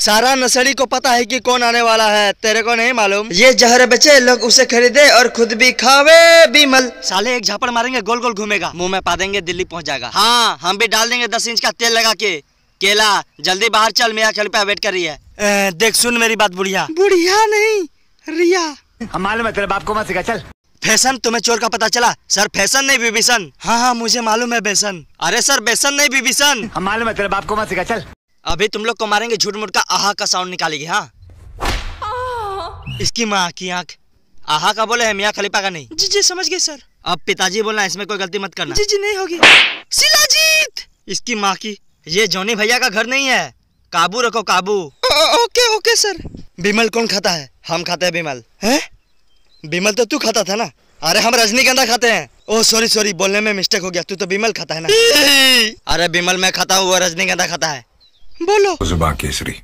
सारा नसड़ी को पता है कि कौन आने वाला है तेरे को नहीं मालूम ये जहर बचे लोग उसे खरीदे और खुद भी खावे बीमल साले एक झापड़ मारेंगे गोल गोल घूमेगा मुंह में पा देंगे दिल्ली पहुंच जाएगा हाँ हम भी डाल देंगे दस इंच का तेल लगा के केला जल्दी बाहर चल मेरा खेल पे वेट कर रही है ए, देख सुन मेरी बात बुढ़िया बुढ़िया नहीं रिया मालूम है तेरे बाप को मत सिखा चल फैशन तुम्हें चोर का पता चला सर फैशन नहीं विभीषण हाँ हाँ मुझे मालूम है बेसन अरे सर बेसन नहीं विभीषण हम मालूम है तेरे बाप को मत सिखा चल अभी तुम लोग को मारेंगे झूठ मुठ का आहा का साउंड निकालेगी हाँ इसकी माँ की आँख आहा का बोले है मियाँ खलीफा का नहीं जी जी समझ गए सर अब पिताजी बोलना इसमें कोई गलती मत करना जी जी नहीं होगी शिलाजीत इसकी माँ की ये जोनी भैया का घर नहीं है काबू रखो काबू ओके ओके सर बिमल कौन खाता है हम खाते हैं बिमल है बिमल तो तू खाता था ना अरे हम रजनीगंधा खाते हैं ओ सॉरी सॉरी बोलने में मिस्टेक हो गया तू तो बिमल खाता है ना अरे बिमल मैं खाता हूँ वो रजनीगंधा खाता है बोलो केसरी